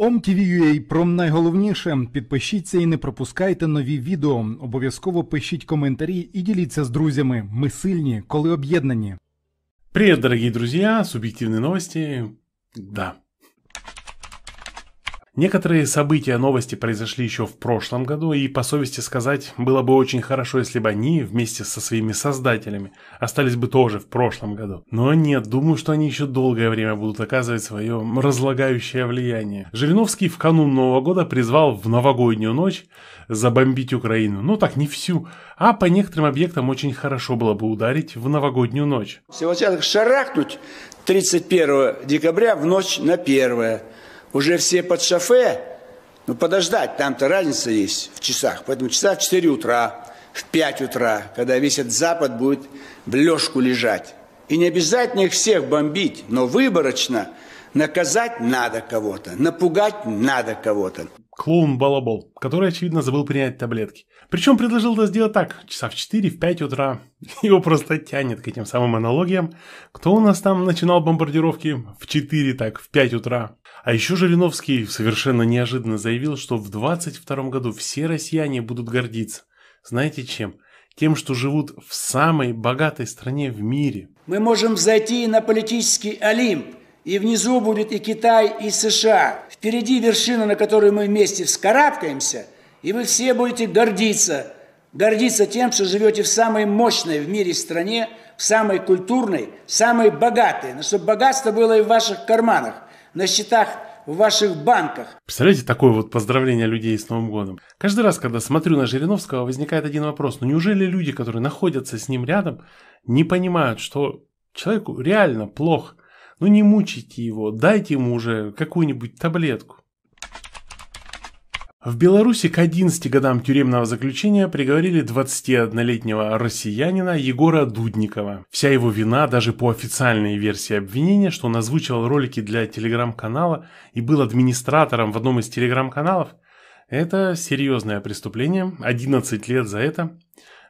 OMTV.ua про найголовніше. Підпишіться і не пропускайте нові відео. Обов'язково пишіть коментарі і діліться з друзями. Ми сильні, коли об'єднані. Привет, дорогі друзі, суб'єктивні новості. Да, Некоторые события, новости произошли еще в прошлом году, и по совести сказать, было бы очень хорошо, если бы они вместе со своими создателями остались бы тоже в прошлом году. Но нет, думаю, что они еще долгое время будут оказывать свое разлагающее влияние. Жириновский в канун Нового года призвал в новогоднюю ночь забомбить Украину. Ну так, не всю, а по некоторым объектам очень хорошо было бы ударить в новогоднюю ночь. Всего шарахнуть 31 декабря в ночь на 1 уже все под шофе, ну подождать, там-то разница есть в часах. Поэтому часа в 4 утра, в 5 утра, когда весь этот Запад будет в лёжку лежать. И не обязательно их всех бомбить, но выборочно наказать надо кого-то, напугать надо кого-то. Клоун Балабол, который, очевидно, забыл принять таблетки. Причем предложил это сделать так, часа в 4, в 5 утра. Его просто тянет к этим самым аналогиям. Кто у нас там начинал бомбардировки в 4, так, в 5 утра? А еще Жириновский совершенно неожиданно заявил, что в 22 году все россияне будут гордиться. Знаете чем? Тем, что живут в самой богатой стране в мире. Мы можем взойти на политический Олимп. И внизу будет и Китай, и США. Впереди вершина, на которую мы вместе вскарабкаемся. И вы все будете гордиться. Гордиться тем, что живете в самой мощной в мире стране, в самой культурной, самой богатой. Но чтобы богатство было и в ваших карманах на счетах в ваших банках. Представляете, такое вот поздравление людей с Новым годом. Каждый раз, когда смотрю на Жириновского, возникает один вопрос. Ну неужели люди, которые находятся с ним рядом, не понимают, что человеку реально плохо? Ну не мучите его, дайте ему уже какую-нибудь таблетку. В Беларуси к 11 годам тюремного заключения приговорили 21-летнего россиянина Егора Дудникова. Вся его вина, даже по официальной версии обвинения, что он озвучивал ролики для телеграм-канала и был администратором в одном из телеграм-каналов, это серьезное преступление, 11 лет за это.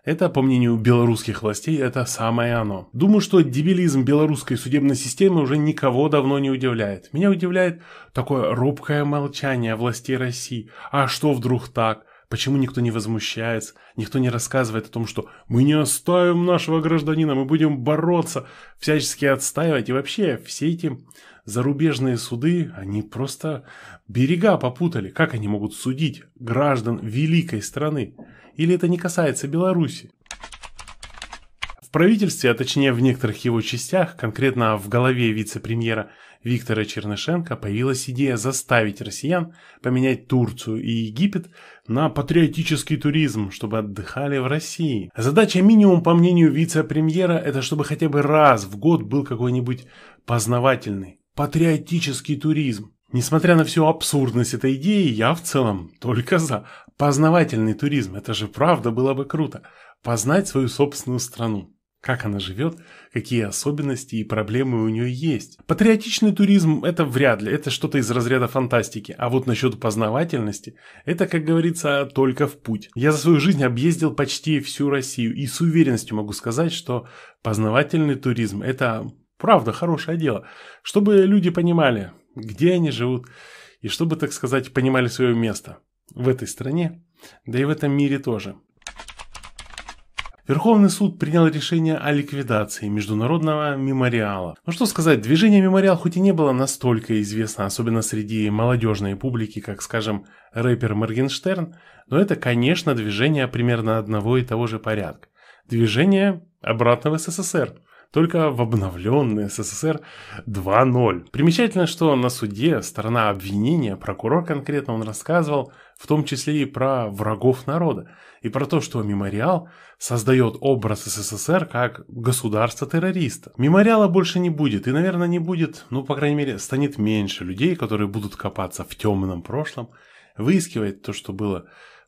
Это, по мнению белорусских властей, это самое оно. Думаю, что дебилизм белорусской судебной системы уже никого давно не удивляет. Меня удивляет такое робкое молчание властей России. А что вдруг так? Почему никто не возмущается, никто не рассказывает о том, что мы не оставим нашего гражданина, мы будем бороться, всячески отстаивать. И вообще все эти зарубежные суды, они просто берега попутали. Как они могут судить граждан великой страны? Или это не касается Беларуси? В правительстве, а точнее в некоторых его частях, конкретно в голове вице-премьера Виктора Чернышенко появилась идея заставить россиян поменять Турцию и Египет на патриотический туризм, чтобы отдыхали в России. Задача минимум, по мнению вице-премьера, это чтобы хотя бы раз в год был какой-нибудь познавательный, патриотический туризм. Несмотря на всю абсурдность этой идеи, я в целом только за. Познавательный туризм, это же правда было бы круто. Познать свою собственную страну. Как она живет, какие особенности и проблемы у нее есть. Патриотичный туризм – это вряд ли, это что-то из разряда фантастики. А вот насчет познавательности – это, как говорится, только в путь. Я за свою жизнь объездил почти всю Россию и с уверенностью могу сказать, что познавательный туризм – это правда хорошее дело. Чтобы люди понимали, где они живут, и чтобы, так сказать, понимали свое место в этой стране, да и в этом мире тоже. Верховный суд принял решение о ликвидации международного мемориала. Но ну, что сказать, движение мемориал хоть и не было настолько известно, особенно среди молодежной публики, как, скажем, рэпер Моргенштерн, но это, конечно, движение примерно одного и того же порядка. Движение обратно в СССР только в обновленный СССР 2.0. Примечательно, что на суде сторона обвинения, прокурор конкретно, он рассказывал в том числе и про врагов народа, и про то, что мемориал создает образ СССР как государства-террориста. Мемориала больше не будет, и, наверное, не будет, ну, по крайней мере, станет меньше людей, которые будут копаться в темном прошлом, выискивать то, что было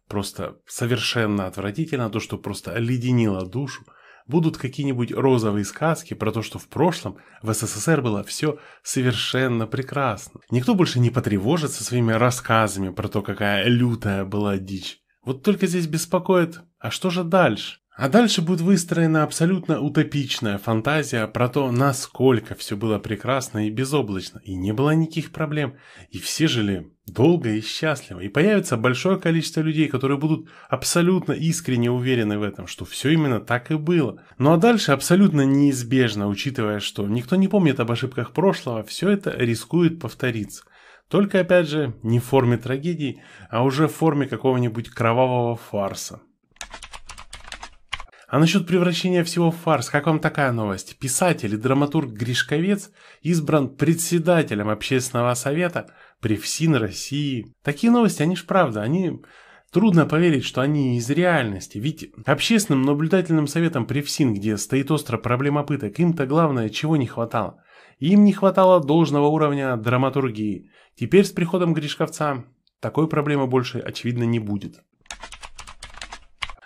просто совершенно отвратительно, то, что просто оледенило душу, будут какие-нибудь розовые сказки про то, что в прошлом в СССР было все совершенно прекрасно. Никто больше не потревожится своими рассказами про то, какая лютая была дичь. Вот только здесь беспокоит, а что же дальше? А дальше будет выстроена абсолютно утопичная фантазия про то, насколько все было прекрасно и безоблачно, и не было никаких проблем, и все жили долго и счастливо, и появится большое количество людей, которые будут абсолютно искренне уверены в этом, что все именно так и было. Ну а дальше абсолютно неизбежно, учитывая, что никто не помнит об ошибках прошлого, все это рискует повториться. Только опять же не в форме трагедии, а уже в форме какого-нибудь кровавого фарса. А насчет превращения всего в фарс, как вам такая новость? Писатель и драматург Гришковец избран председателем общественного совета при ФСИН России. Такие новости, они ж правда, они... Трудно поверить, что они из реальности, ведь общественным наблюдательным советом при ФСИН, где стоит остро проблема пыток, им-то главное, чего не хватало. Им не хватало должного уровня драматургии. Теперь с приходом Гришковца такой проблемы больше, очевидно, не будет.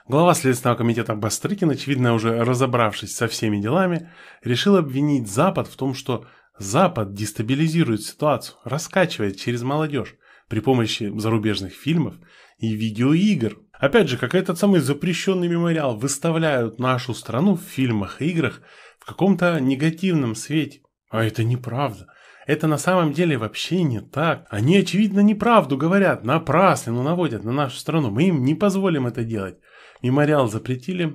Глава Следственного комитета Бастрыкин, очевидно уже разобравшись со всеми делами, решил обвинить Запад в том, что Запад дестабилизирует ситуацию, раскачивает через молодежь при помощи зарубежных фильмов и видеоигр. Опять же, как этот самый запрещенный мемориал выставляют нашу страну в фильмах и играх в каком-то негативном свете. А это неправда. Это на самом деле вообще не так. Они, очевидно, неправду говорят, напрасно наводят на нашу страну. Мы им не позволим это делать. Мемориал запретили.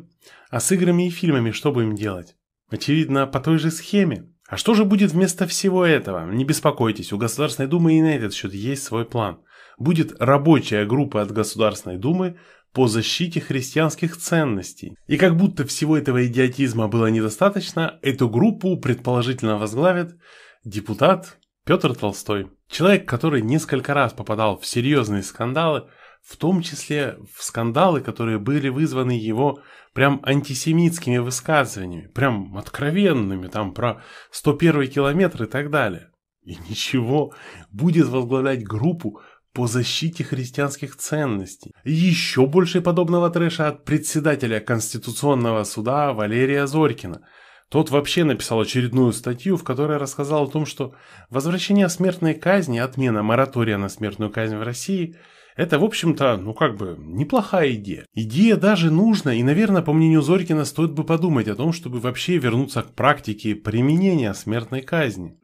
А с играми и фильмами что будем делать? Очевидно, по той же схеме. А что же будет вместо всего этого? Не беспокойтесь, у Государственной Думы и на этот счет есть свой план. Будет рабочая группа от Государственной Думы по защите христианских ценностей. И как будто всего этого идиотизма было недостаточно, эту группу предположительно возглавит депутат Петр Толстой. Человек, который несколько раз попадал в серьезные скандалы, в том числе в скандалы, которые были вызваны его прям антисемитскими высказываниями, прям откровенными, там про 101 километр и так далее. И ничего, будет возглавлять группу по защите христианских ценностей. Еще больше подобного трэша от председателя Конституционного суда Валерия Зорькина – тот вообще написал очередную статью, в которой рассказал о том, что возвращение смертной казни, отмена моратория на смертную казнь в России – это, в общем-то, ну как бы, неплохая идея. Идея даже нужна, и, наверное, по мнению Зорькина, стоит бы подумать о том, чтобы вообще вернуться к практике применения смертной казни.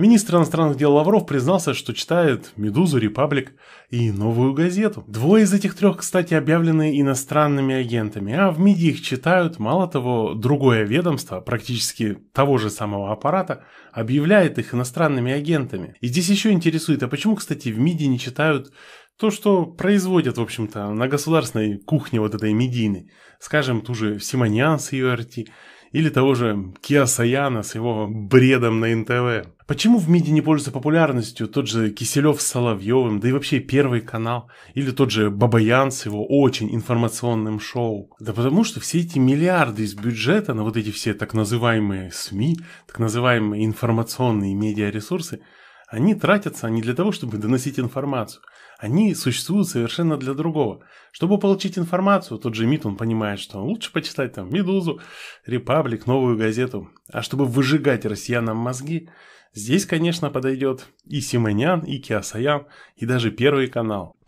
Министр иностранных дел Лавров признался, что читает «Медузу», «Репаблик» и «Новую газету». Двое из этих трех, кстати, объявлены иностранными агентами, а в МИДе их читают, мало того, другое ведомство, практически того же самого аппарата, объявляет их иностранными агентами. И здесь еще интересует, а почему, кстати, в МИДе не читают то, что производят, в общем-то, на государственной кухне вот этой медийной, скажем, ту же Симоньян с ее арти, или того же Киа Саяна с его бредом на НТВ. Почему в МИДе не пользуется популярностью тот же Киселев с Соловьевым, да и вообще Первый канал, или тот же Бабаян с его очень информационным шоу? Да потому что все эти миллиарды из бюджета на вот эти все так называемые СМИ, так называемые информационные медиаресурсы – они тратятся не для того, чтобы доносить информацию. Они существуют совершенно для другого. Чтобы получить информацию, тот же МИД, он понимает, что лучше почитать там «Медузу», «Репаблик», «Новую газету». А чтобы выжигать россиянам мозги, здесь, конечно, подойдет и Симонян, и Киасаян, и даже Первый канал.